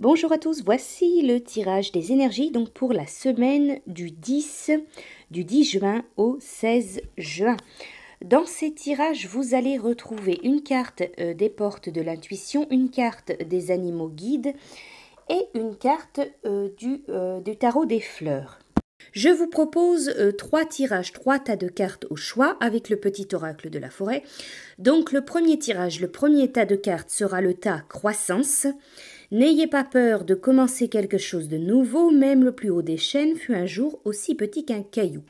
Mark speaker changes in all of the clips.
Speaker 1: Bonjour à tous, voici le tirage des énergies donc pour la semaine du 10 du 10 juin au 16 juin. Dans ces tirages, vous allez retrouver une carte euh, des portes de l'intuition, une carte des animaux guides et une carte euh, euh, du, tarot des fleurs. Je vous propose trois tirages, trois tas de cartes au choix avec le petit oracle de la forêt. Donc le premier tirage, le premier tas de cartes sera le tas croissance N'ayez pas peur de commencer quelque chose de nouveau, même le plus haut des chênes fut un jour aussi petit qu'un caillou.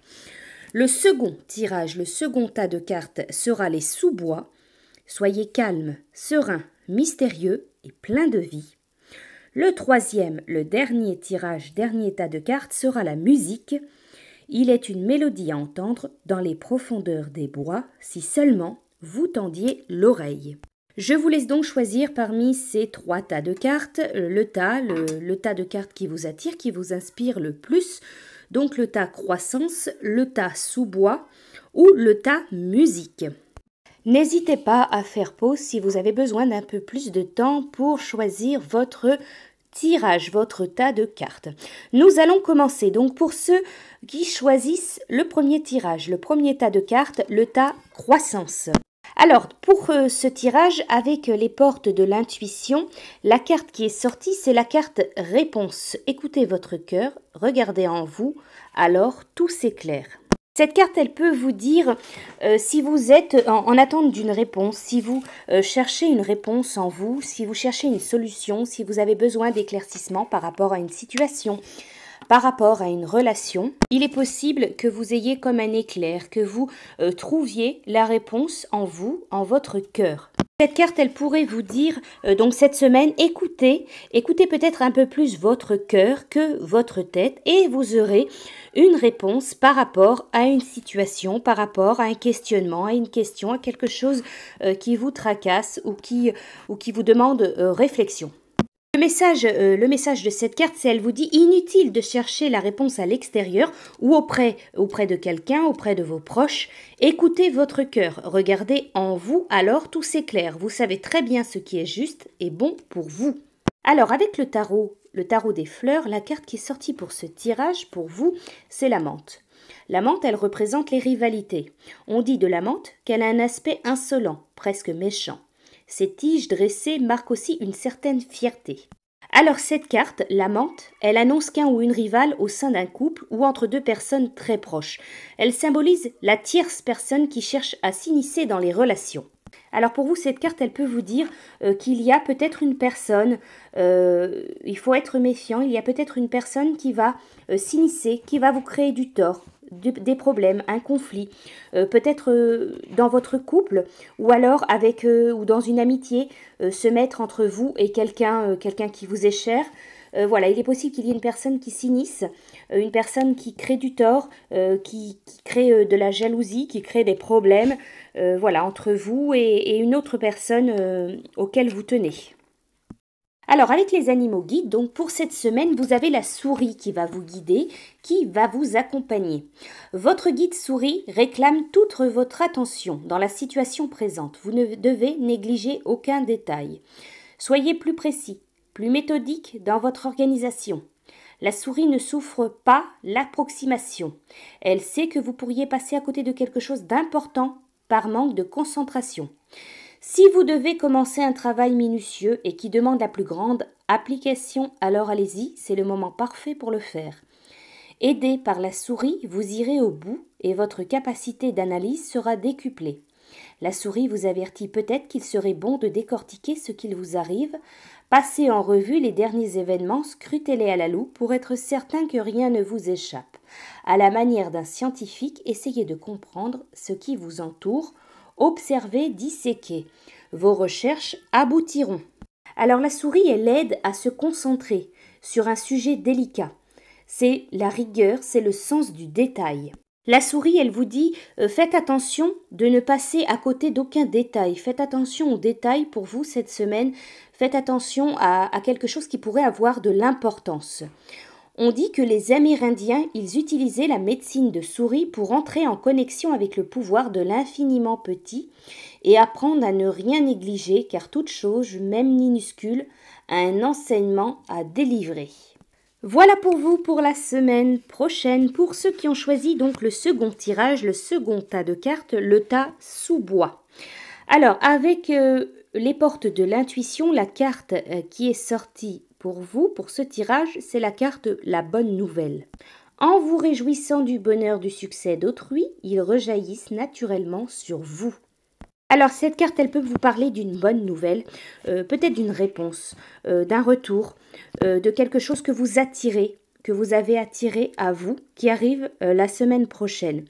Speaker 1: Le second tirage, le second tas de cartes sera les sous-bois. Soyez calme, serein, mystérieux et plein de vie. Le troisième, le dernier tirage, dernier tas de cartes sera la musique. Il est une mélodie à entendre dans les profondeurs des bois si seulement vous tendiez l'oreille. Je vous laisse donc choisir parmi ces trois tas de cartes le tas, le, tas de cartes qui vous attire, qui vous inspire le plus. Donc le tas croissance, le tas sous-bois ou le tas musique. N'hésitez pas à faire pause si vous avez besoin d'un peu plus de temps pour choisir votre tirage, votre tas de cartes. Nous allons commencer donc pour ceux qui choisissent le premier tirage, le premier tas de cartes, le tas croissance. Alors, pour euh, ce tirage avec euh, les portes de l'intuition, la carte qui est sortie, c'est la carte réponse. Écoutez votre cœur, regardez en vous, alors tout s'éclaire. Cette carte, elle peut vous dire euh, si vous êtes en, attente d'une réponse, si vous cherchez une réponse en vous, si vous cherchez une solution, si vous avez besoin d'éclaircissement par rapport à une situation par rapport à une relation, il est possible que vous ayez comme un éclair, que vous euh, trouviez la réponse en vous, en votre cœur. Cette carte, elle pourrait vous dire, euh, donc cette semaine, écoutez, écoutez peut-être un peu plus votre cœur que votre tête et vous aurez une réponse par rapport à une situation, par rapport à un questionnement, à une question, à quelque chose euh, qui vous tracasse ou qui, ou qui vous demande réflexion. Message, euh, le message de cette carte, c'est elle vous dit inutile de chercher la réponse à l'extérieur ou auprès, auprès de quelqu'un, auprès de vos proches. Écoutez votre cœur, regardez en vous, alors tout s'éclaire. Vous savez très bien ce qui est juste et bon pour vous. Alors avec le tarot, le tarot des fleurs, la carte qui est sortie pour ce tirage, pour vous, c'est la menthe. La menthe, elle représente les rivalités. On dit de la menthe qu'elle a un aspect insolent, presque méchant. Ces tiges dressées marquent aussi une certaine fierté. Alors cette carte, l'amante, elle annonce qu'un ou une rivale au sein d'un couple ou entre deux personnes très proches. Elle symbolise la tierce personne qui cherche à s'initier dans les relations. Alors pour vous, cette carte, elle peut vous dire euh, qu'il y a peut-être une personne, euh, il faut être méfiant, il y a peut-être une personne qui va euh, s'initier, qui va vous créer du tort, des problèmes, un conflit, euh, peut-être euh, dans votre couple ou alors avec euh, ou dans une amitié, se mettre entre vous et quelqu'un quelqu'un qui vous est cher. voilà, il est possible qu'il y ait une personne qui s'inisse, une personne qui crée du tort, qui, crée de la jalousie, qui crée des problèmes, voilà, entre vous et, et une autre personne auquel vous tenez. Alors avec les animaux guides, donc pour cette semaine, vous avez la souris qui va vous guider, qui va vous accompagner. Votre guide souris réclame toute votre attention dans la situation présente. Vous ne devez négliger aucun détail. Soyez plus précis, plus méthodique dans votre organisation. La souris ne souffre pas l'approximation. Elle sait que vous pourriez passer à côté de quelque chose d'important par manque de concentration. Si vous devez commencer un travail minutieux et qui demande la plus grande application, alors allez-y, c'est le moment parfait pour le faire. Aidé par la souris, vous irez au bout et votre capacité d'analyse sera décuplée. La souris vous avertit peut-être qu'il serait bon de décortiquer ce qu'il vous arrive, Passez en revue les derniers événements, scrutez-les à la loupe pour être certain que rien ne vous échappe. À la manière d'un scientifique, essayez de comprendre ce qui vous entoure observer, disséquer. Vos recherches aboutiront. Alors la souris, elle aide à se concentrer sur un sujet délicat. C'est la rigueur, c'est le sens du détail. La souris, elle vous dit euh, faites attention de ne passer à côté d'aucun détail. Faites attention aux détails pour vous cette semaine. Faites attention à quelque chose qui pourrait avoir de l'importance on dit que les Amérindiens, ils utilisaient la médecine de souris pour entrer en connexion avec le pouvoir de l'infiniment petit et apprendre à ne rien négliger car toute chose, même minuscule, a un enseignement à délivrer. Voilà pour vous pour la semaine prochaine. Pour ceux qui ont choisi donc le second tirage, le second tas de cartes, le tas sous bois. Alors, avec euh, les portes de l'intuition, la carte euh, qui est sortie pour vous, pour ce tirage, c'est la carte La Bonne Nouvelle. En vous réjouissant du bonheur du succès d'autrui, ils rejaillissent naturellement sur vous. Alors cette carte, elle peut vous parler d'une bonne nouvelle, euh, peut-être d'une réponse, euh, d'un retour, euh, de quelque chose que vous attirez, que vous avez attiré à vous qui arrive euh, la semaine prochaine.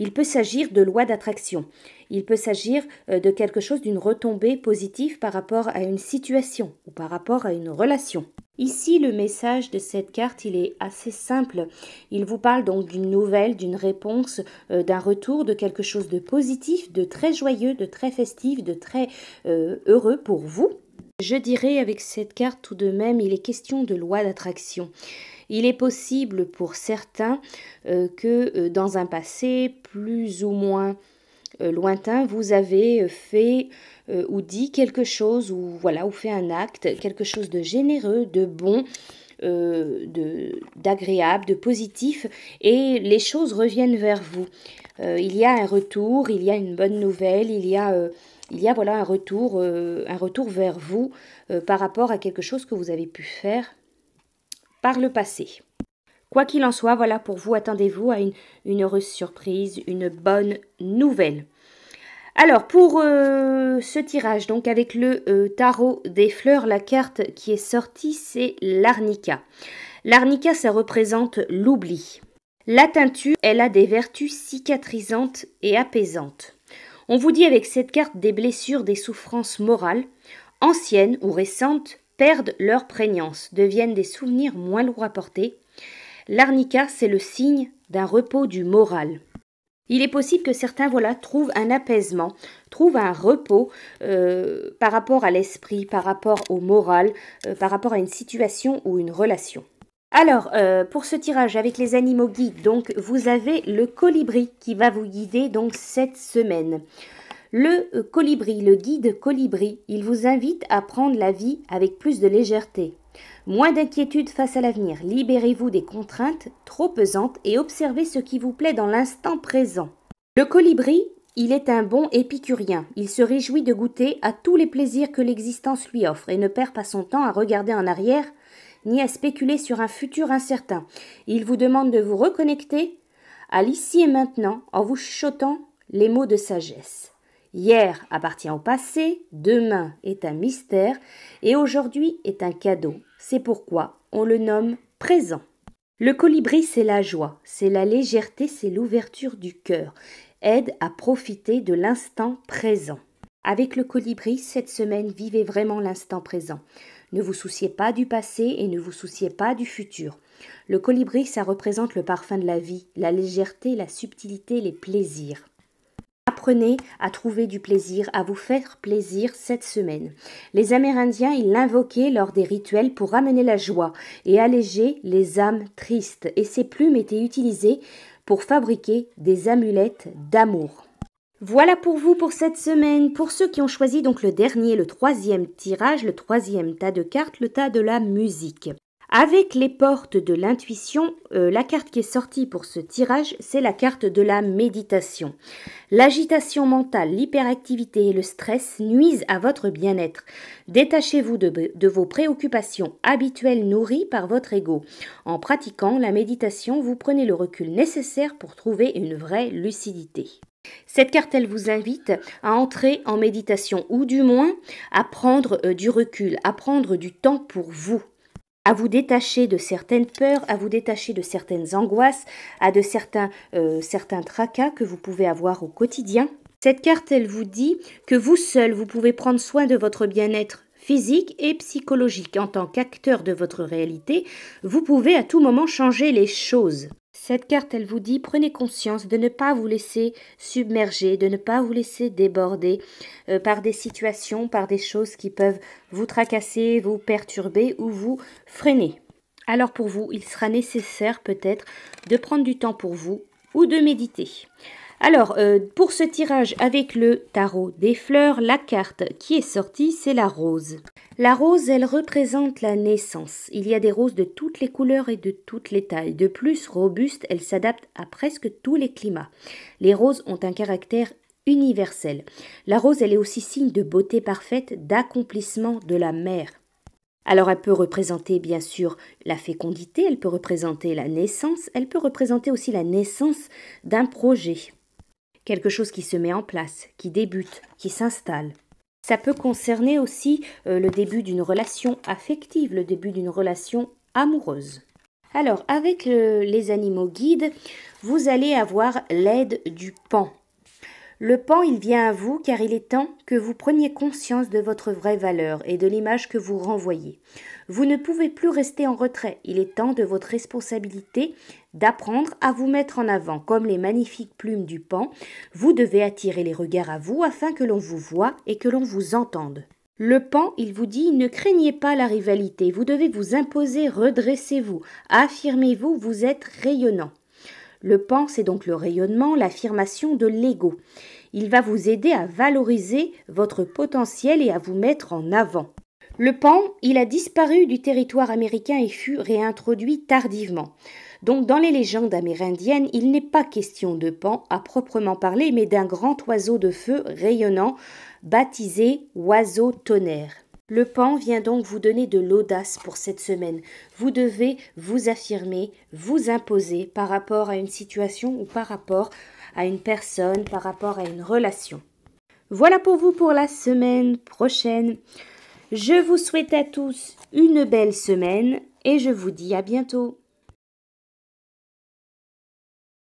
Speaker 1: Il peut s'agir de loi d'attraction. Il peut s'agir euh, de quelque chose d'une retombée positive par rapport à une situation ou par rapport à une relation. Ici, le message de cette carte, il est assez simple. Il vous parle donc d'une nouvelle, d'une réponse, euh, d'un retour, de quelque chose de positif, de très joyeux, de très festif, de très heureux pour vous. Je dirais avec cette carte tout de même, il est question de loi d'attraction. Il est possible pour certains euh, que euh, dans un passé plus ou moins euh, lointain, vous avez fait ou dit quelque chose ou voilà ou fait un acte, quelque chose de généreux, de bon, d'agréable, de, positif, et les choses reviennent vers vous. il y a un retour, il y a une bonne nouvelle, il y a il y a voilà un retour, un retour vers vous par rapport à quelque chose que vous avez pu faire par le passé. Quoi qu'il en soit, voilà pour vous, attendez-vous à une, heureuse surprise, une bonne nouvelle. Alors pour euh, ce tirage, donc avec le euh, tarot des fleurs, la carte qui est sortie, c'est l'arnica. L'arnica, ça représente l'oubli. La teinture, elle a des vertus cicatrisantes et apaisantes. On vous dit avec cette carte des blessures, des souffrances morales, anciennes ou récentes, perdent leur prégnance, deviennent des souvenirs moins lourds à porter. L'arnica, c'est le signe d'un repos du moral. Il est possible que certains voilà trouvent un apaisement, trouvent un repos euh, par rapport à l'esprit, par rapport au moral, euh, par rapport à une situation ou une relation. Alors, euh, pour ce tirage avec les animaux guides, donc vous avez le colibri qui va vous guider donc cette semaine. Le colibri, le guide colibri, il vous invite à prendre la vie avec plus de légèreté. Moins d'inquiétude face à l'avenir, libérez-vous des contraintes trop pesantes et observez ce qui vous plaît dans l'instant présent. Le colibri, il est un bon épicurien, il se réjouit de goûter à tous les plaisirs que l'existence lui offre et ne perd pas son temps à regarder en arrière ni à spéculer sur un futur incertain. Il vous demande de vous reconnecter à l'ici et maintenant en vous chuchotant les mots de sagesse. Hier appartient au passé, demain est un mystère et aujourd'hui est un cadeau. C'est pourquoi on le nomme présent. Le colibri, c'est la joie, c'est la légèreté, c'est l'ouverture du cœur, aide à profiter de l'instant présent. Avec le colibri, cette semaine, vivez vraiment l'instant présent. Ne vous souciez pas du passé et ne vous souciez pas du futur. Le colibri, ça représente le parfum de la vie, la légèreté, la subtilité, les plaisirs. Apprenez à trouver du plaisir, à vous faire plaisir cette semaine. Les Amérindiens, ils l'invoquaient lors des rituels pour ramener la joie et alléger les âmes tristes, et ces plumes étaient utilisées pour fabriquer des amulettes d'amour. Voilà pour vous pour cette semaine. Pour ceux qui ont choisi donc le dernier, le troisième tirage, le troisième tas de cartes, le tas de la musique. Avec les portes de l'intuition, euh, la carte qui est sortie pour ce tirage, c'est la carte de la méditation. L'agitation mentale, l'hyperactivité et le stress nuisent à votre bien-être. Détachez-vous de, de vos préoccupations habituelles nourries par votre ego. En pratiquant la méditation, vous prenez le recul nécessaire pour trouver une vraie lucidité. Cette carte, elle vous invite à entrer en méditation ou du moins à prendre euh, du recul, à prendre du temps pour vous à vous détacher de certaines peurs, à vous détacher de certaines angoisses, à de certains, euh, certains tracas que vous pouvez avoir au quotidien. Cette carte, elle vous dit que vous seul, vous pouvez prendre soin de votre bien-être physique et psychologique. En tant qu'acteur de votre réalité, vous pouvez à tout moment changer les choses. Cette carte, elle vous dit, prenez conscience de ne pas vous laisser submerger, de ne pas vous laisser déborder euh, par des situations, par des choses qui peuvent vous tracasser, vous perturber ou vous freiner. Alors pour vous, il sera nécessaire peut-être de prendre du temps pour vous ou de méditer. Alors, euh, pour ce tirage avec le tarot des fleurs, la carte qui est sortie, c'est la rose. La rose, elle représente la naissance. Il y a des roses de toutes les couleurs et de toutes les tailles. De plus, robuste, elle s'adapte à presque tous les climats. Les roses ont un caractère universel. La rose, elle est aussi signe de beauté parfaite, d'accomplissement de la mère. Alors elle peut représenter bien sûr la fécondité, elle peut représenter la naissance, elle peut représenter aussi la naissance d'un projet quelque chose qui se met en place, qui débute, qui s'installe. Ça peut concerner aussi euh, le début d'une relation affective, le début d'une relation amoureuse. Alors, avec les animaux guides, vous allez avoir l'aide du pan. Le pan, il vient à vous car il est temps que vous preniez conscience de votre vraie valeur et de l'image que vous renvoyez. Vous ne pouvez plus rester en retrait. Il est temps de votre responsabilité d'apprendre à vous mettre en avant. Comme les magnifiques plumes du pan, vous devez attirer les regards à vous afin que l'on vous voie et que l'on vous entende. Le pan, il vous dit, ne craignez pas la rivalité, vous devez vous imposer, redressez-vous, affirmez-vous, vous êtes rayonnant. Le pan, c'est donc le rayonnement, l'affirmation de l'ego. Il va vous aider à valoriser votre potentiel et à vous mettre en avant. Le pan, il a disparu du territoire américain et fut réintroduit tardivement. Donc dans les légendes amérindiennes, il n'est pas question de pan à proprement parler, mais d'un grand oiseau de feu rayonnant, baptisé oiseau tonnerre. Le pan vient donc vous donner de l'audace pour cette semaine. Vous devez vous affirmer, vous imposer par rapport à une situation ou par rapport à une personne, par rapport à une relation. Voilà pour vous pour la semaine prochaine. Je vous souhaite à tous une belle semaine et je vous dis à bientôt.